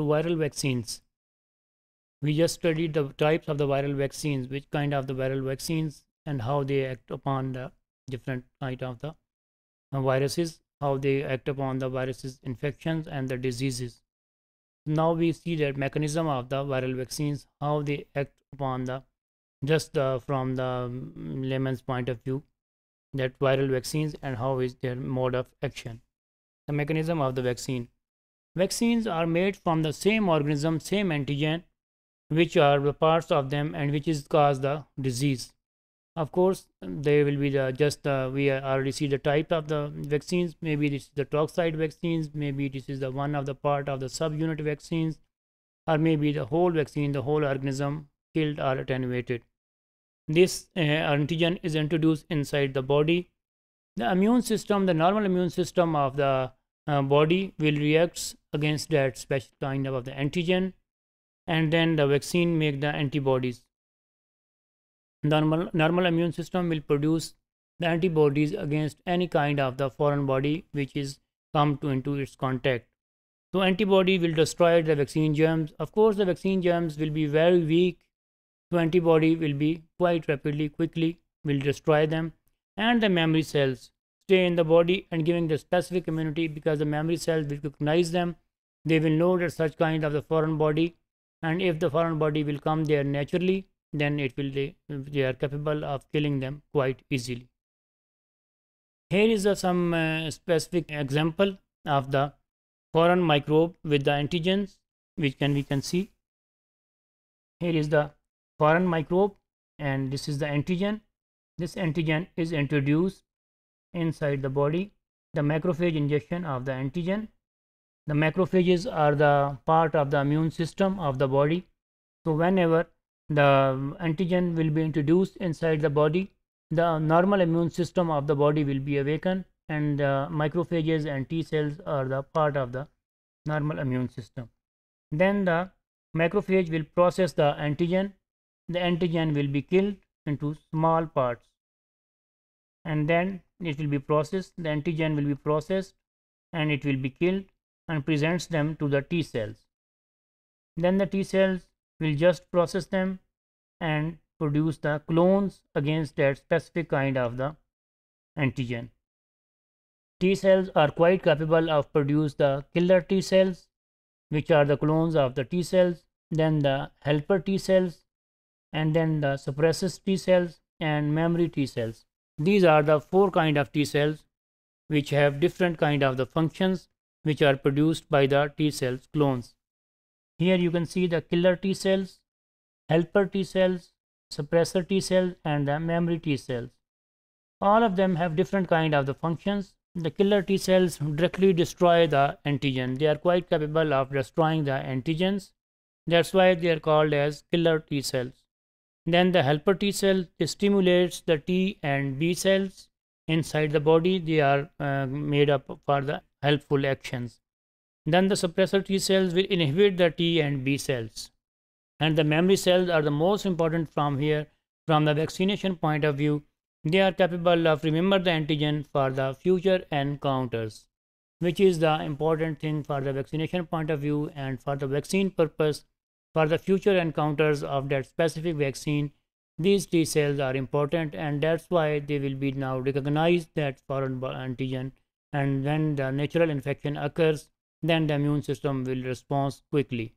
So viral vaccines. We just studied the types of the viral vaccines, which kind of the viral vaccines and how they act upon the different kind of the uh, viruses, how they act upon the viruses infections and the diseases. Now we see that mechanism of the viral vaccines, how they act upon the just the, uh, from the um, layman's point of view that viral vaccines and how is their mode of action the mechanism of the vaccine Vaccines are made from the same organism, same antigen, which are the parts of them and which is cause the disease. Of course, they will be the just uh, we already see the type of the vaccines. Maybe this is the toxide vaccines. Maybe this is the one of the part of the subunit vaccines, or maybe the whole vaccine, the whole organism killed or attenuated. This uh, antigen is introduced inside the body. The immune system, the normal immune system of the uh, body will react against that special kind of the antigen and then the vaccine make the antibodies. Normal, normal immune system will produce the antibodies against any kind of the foreign body which is come to into its contact. So antibody will destroy the vaccine germs. Of course, the vaccine germs will be very weak. So antibody will be quite rapidly, quickly will destroy them. And the memory cells, stay in the body and giving the specific immunity because the memory cells will recognize them. They will know that such kind of the foreign body and if the foreign body will come there naturally, then it will they, they are capable of killing them quite easily. Here is a, uh, some uh, specific example of the foreign microbe with the antigens which can we can see. Here is the foreign microbe and this is the antigen. This antigen is introduced inside the body, the macrophage injection of the antigen. The macrophages are the part of the immune system of the body. So, whenever the antigen will be introduced inside the body, the normal immune system of the body will be awakened and the macrophages and T cells are the part of the normal immune system. Then the macrophage will process the antigen, the antigen will be killed into small parts and then it will be processed the antigen will be processed and it will be killed and presents them to the T cells. Then the T cells will just process them and produce the clones against that specific kind of the antigen. T cells are quite capable of produce the killer T cells which are the clones of the T cells, then the helper T cells and then the suppressor T cells and memory T cells. These are the four kind of T cells which have different kind of the functions which are produced by the T cells clones. Here you can see the killer T cells, helper T cells, suppressor T cells and the memory T cells. All of them have different kind of the functions. The killer T cells directly destroy the antigen. They are quite capable of destroying the antigens. That's why they are called as killer T cells. Then the helper T cell stimulates the T and B cells inside the body. They are uh, made up for the helpful actions. Then the suppressor T cells will inhibit the T and B cells. And the memory cells are the most important from here. From the vaccination point of view, they are capable of remember the antigen for the future encounters, which is the important thing for the vaccination point of view and for the vaccine purpose for the future encounters of that specific vaccine. These T cells are important and that's why they will be now recognized that foreign antigen and when the natural infection occurs, then the immune system will respond quickly.